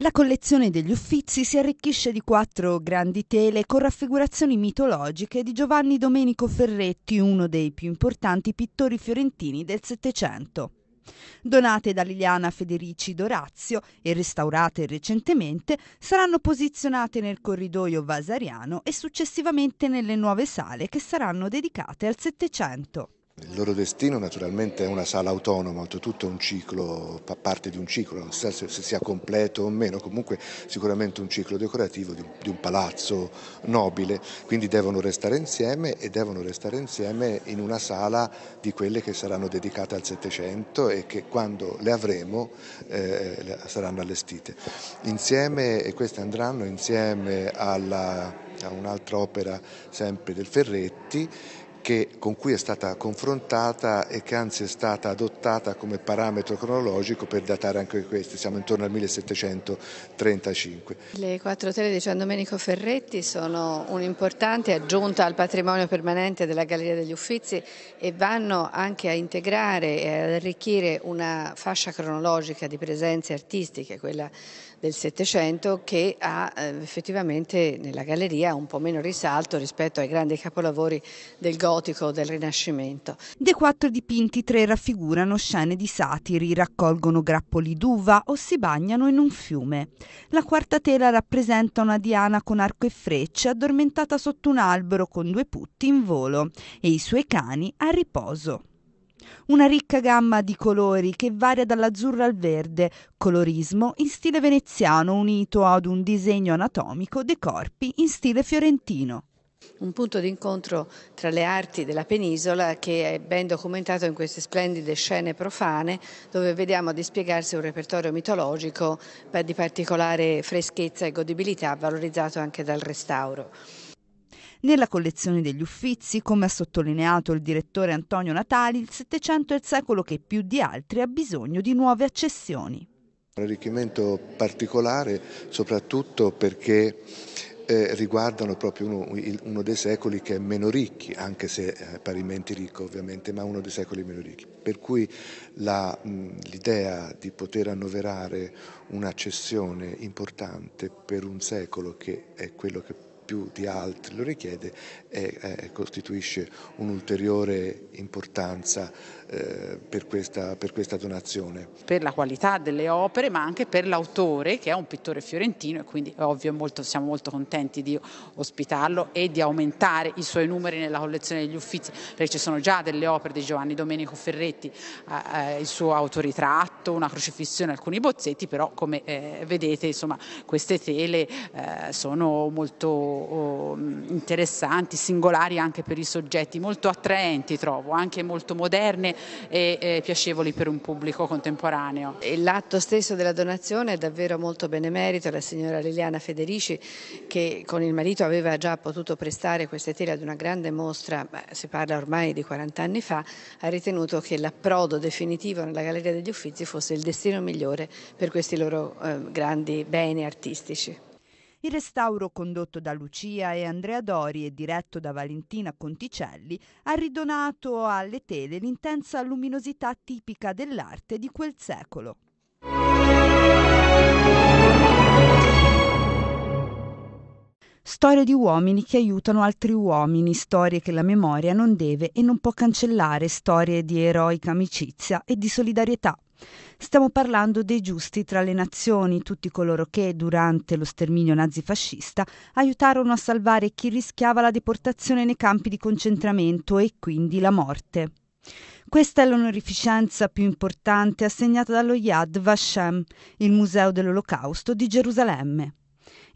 La collezione degli Uffizi si arricchisce di quattro grandi tele con raffigurazioni mitologiche di Giovanni Domenico Ferretti, uno dei più importanti pittori fiorentini del Settecento. Donate da Liliana Federici Dorazio e restaurate recentemente, saranno posizionate nel corridoio vasariano e successivamente nelle nuove sale che saranno dedicate al Settecento. Il loro destino naturalmente è una sala autonoma, tutto un ciclo, fa parte di un ciclo, non so se sia completo o meno, comunque sicuramente un ciclo decorativo di un, palazzo nobile, quindi devono restare insieme e devono restare insieme in una sala di quelle che saranno dedicate al Settecento e che quando le avremo eh, saranno allestite. Insieme, e queste andranno insieme alla, a un'altra opera sempre del Ferretti, che, con cui è stata confrontata e che anzi è stata adottata come parametro cronologico per datare anche questi, siamo intorno al 1735. Le quattro tele di Gian Domenico Ferretti sono un'importante aggiunta al patrimonio permanente della Galleria degli Uffizi e vanno anche a integrare e ad arricchire una fascia cronologica di presenze artistiche, quella del Settecento che ha eh, effettivamente nella galleria un po' meno risalto rispetto ai grandi capolavori del Gotico o del Rinascimento. Dei quattro dipinti tre raffigurano scene di satiri, raccolgono grappoli d'uva o si bagnano in un fiume. La quarta tela rappresenta una diana con arco e frecce addormentata sotto un albero con due putti in volo e i suoi cani a riposo una ricca gamma di colori che varia dall'azzurro al verde, colorismo in stile veneziano unito ad un disegno anatomico dei corpi in stile fiorentino un punto d'incontro tra le arti della penisola che è ben documentato in queste splendide scene profane dove vediamo dispiegarsi un repertorio mitologico di particolare freschezza e godibilità valorizzato anche dal restauro. Nella collezione degli Uffizi, come ha sottolineato il direttore Antonio Natali, il Settecento è il secolo che più di altri ha bisogno di nuove accessioni. Un arricchimento particolare soprattutto perché eh, riguardano proprio uno, uno, dei secoli che è meno ricchi, anche se eh, parimenti ricco ovviamente, ma uno dei secoli meno ricchi. Per cui l'idea di poter annoverare un'accessione importante per un secolo che è quello che più di altri lo richiede e eh, costituisce un'ulteriore importanza eh, per, questa, per questa donazione. Per la qualità delle opere ma anche per l'autore che è un pittore fiorentino e quindi è ovvio molto, siamo molto contenti di ospitarlo e di aumentare i suoi numeri nella collezione degli uffizi perché ci sono già delle opere di Giovanni Domenico Ferretti, eh, eh il suo autoritratto, una crocifissione, alcuni bozzetti però come eh, vedete insomma queste tele eh, sono molto interessanti, singolari anche per i soggetti, molto attraenti trovo, anche molto moderne e, piacevoli per un pubblico contemporaneo. L'atto stesso della donazione è davvero molto benemerito, la signora Liliana Federici che con il marito aveva già potuto prestare queste tele ad una grande mostra, si parla ormai di 40 anni fa, ha ritenuto che l'approdo definitivo nella Galleria degli Uffizi fosse il destino migliore per questi loro eh, grandi beni artistici. Il restauro condotto da Lucia e Andrea Dori e diretto da Valentina Conticelli ha ridonato alle tele l'intensa luminosità tipica dell'arte di quel secolo. Storie di uomini che aiutano altri uomini, storie che la memoria non deve e non può cancellare, storie di eroica amicizia e di solidarietà. Stiamo parlando dei giusti tra le nazioni, tutti coloro che, durante lo sterminio nazifascista, aiutarono a salvare chi rischiava la deportazione nei campi di concentramento e quindi la morte. Questa è l'onorificenza più importante assegnata dallo Yad Vashem, il Museo dell'Olocausto di Gerusalemme.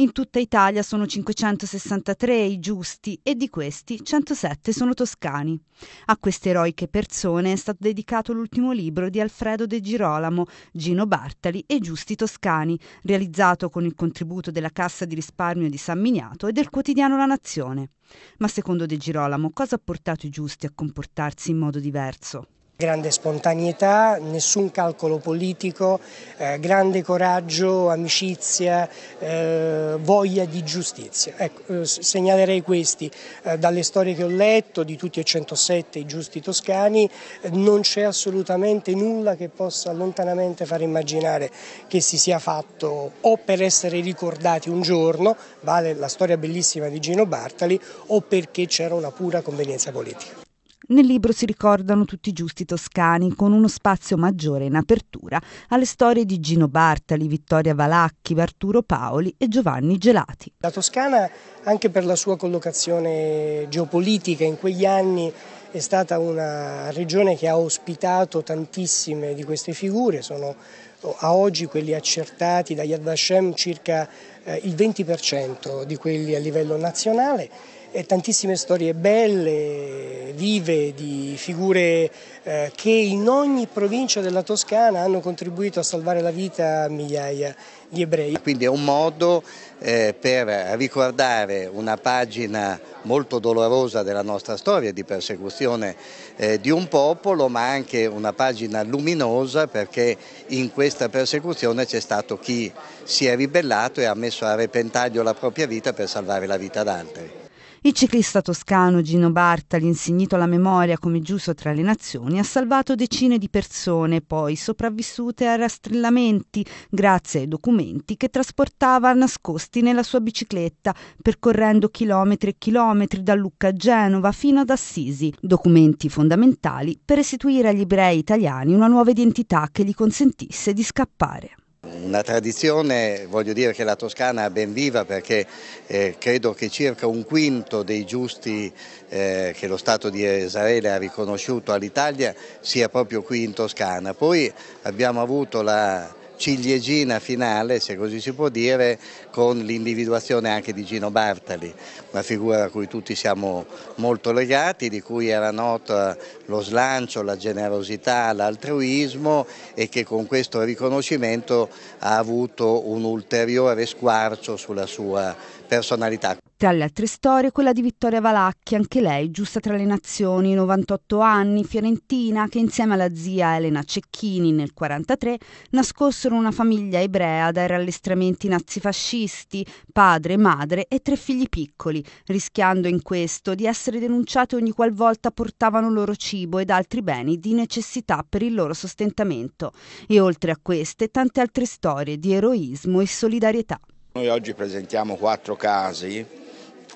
In tutta Italia sono 563 i giusti e di questi 107 sono toscani. A queste eroiche persone è stato dedicato l'ultimo libro di Alfredo De Girolamo, Gino Bartali e Giusti Toscani, realizzato con il contributo della Cassa di risparmio di San Miniato e del quotidiano La Nazione. Ma secondo De Girolamo cosa ha portato i giusti a comportarsi in modo diverso? Grande spontaneità, nessun calcolo politico, eh, grande coraggio, amicizia, eh, voglia di giustizia. Ecco, eh, segnalerei questi, eh, dalle storie che ho letto di tutti e 107 i giusti toscani, eh, non c'è assolutamente nulla che possa lontanamente far immaginare che si sia fatto o per essere ricordati un giorno, vale la storia bellissima di Gino Bartali, o perché c'era una pura convenienza politica. Nel libro si ricordano tutti i giusti toscani, con uno spazio maggiore in apertura alle storie di Gino Bartali, Vittoria Valacchi, Arturo Paoli e Giovanni Gelati. La Toscana, anche per la sua collocazione geopolitica in quegli anni, è stata una regione che ha ospitato tantissime di queste figure, sono oh, a oggi quelli accertati da Yad Vashem circa eh, il 20% di quelli a livello nazionale e tantissime storie belle, vive, di figure eh, che in ogni provincia della Toscana hanno contribuito a salvare la vita a migliaia di ebrei. Quindi è un modo eh, per ricordare una pagina molto dolorosa della nostra storia di persecuzione eh, di un popolo, ma anche una pagina luminosa perché in questa persecuzione c'è stato chi si è ribellato e ha messo a repentaglio la propria vita per salvare la vita ad altri. Il ciclista toscano Gino Bartali, insignito alla memoria come giusto tra le nazioni, ha salvato decine di persone, poi sopravvissute a rastrellamenti, grazie ai documenti che trasportava nascosti nella sua bicicletta, percorrendo chilometri e chilometri da Lucca a Genova fino ad Assisi, documenti fondamentali per restituire agli ebrei italiani una nuova identità che gli consentisse di scappare una tradizione, voglio dire che la Toscana ha ben viva perché eh, credo che circa un quinto dei giusti eh, che lo Stato di Israele ha riconosciuto all'Italia sia proprio qui in Toscana. Poi abbiamo avuto la ciliegina finale, se così si può dire, con l'individuazione anche di Gino Bartali, una figura a cui tutti siamo molto legati, di cui era nota lo slancio, la generosità, l'altruismo e che con questo riconoscimento ha avuto un ulteriore squarcio sulla sua personalità. Tra le altre storie, quella di Vittoria Valacchi, anche lei giusta tra le nazioni, 98 anni, fiorentina, che insieme alla zia Elena Cecchini nel 1943 nascossero una famiglia ebrea dai rallestramenti nazifascisti, padre, madre e tre figli piccoli, rischiando in questo di essere denunciati ogni qualvolta portavano loro cibo ed altri beni di necessità per il loro sostentamento. E oltre a queste, tante altre storie di eroismo e solidarietà. Noi oggi presentiamo quattro casi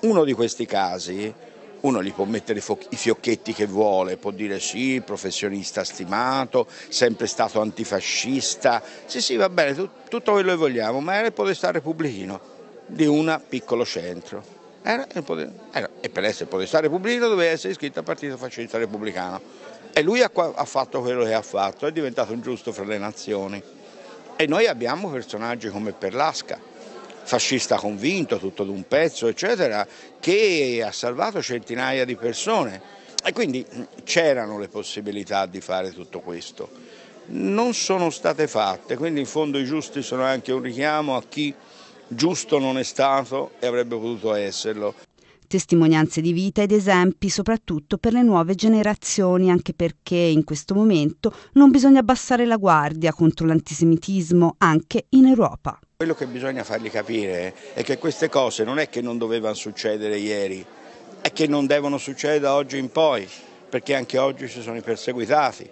uno di questi casi, uno gli può mettere i fiocchetti che vuole, può dire sì, professionista stimato, sempre stato antifascista, sì sì va bene, tutto quello che vogliamo, ma era il podestà repubblichino di un piccolo centro. Era potere, era, e per essere podestà repubblichino doveva essere iscritto al Partito Fascista Repubblicano. E lui ha, ha fatto quello che ha fatto, è diventato un giusto fra le nazioni. E noi abbiamo personaggi come Perlasca, fascista convinto, tutto d'un pezzo, eccetera, che ha salvato centinaia di persone. E quindi mm, c'erano le possibilità di fare tutto questo. Non sono state fatte, quindi in fondo i giusti sono anche un richiamo a chi giusto non è stato e avrebbe potuto esserlo testimonianze di vita ed esempi soprattutto per le nuove generazioni, anche perché in questo momento non bisogna abbassare la guardia contro l'antisemitismo anche in Europa. Quello che bisogna fargli capire è che queste cose non è che non dovevano succedere ieri, è che non devono succedere da oggi in poi, perché anche oggi ci sono i perseguitati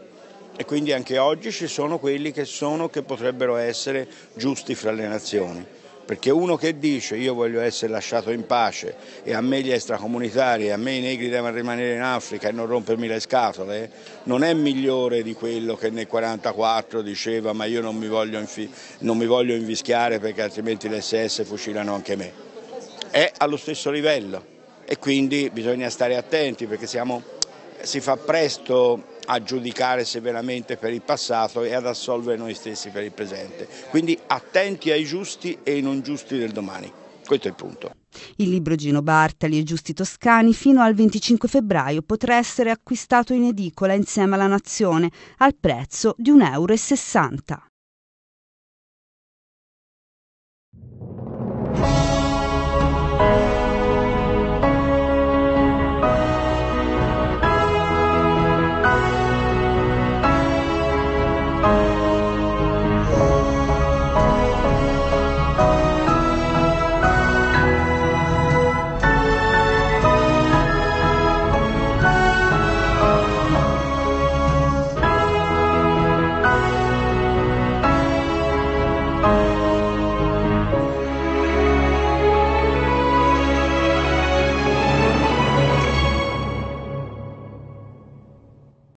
e quindi anche oggi ci sono quelli che sono che potrebbero essere giusti fra le nazioni. Perché uno che dice io voglio essere lasciato in pace e a me gli extracomunitari, a me i negri devono rimanere in Africa e non rompermi le scatole, non è migliore di quello che nel 1944 diceva ma io non mi voglio, non mi voglio invischiare perché altrimenti le SS fucilano anche me. È allo stesso livello e quindi bisogna stare attenti perché siamo, si fa presto a giudicare severamente per il passato e ad assolvere noi stessi per il presente. Quindi attenti ai giusti e ai non giusti del domani. Questo è il punto. Il libro Gino Bartali e Giusti Toscani fino al 25 febbraio potrà essere acquistato in edicola insieme alla Nazione al prezzo di 1,60 euro.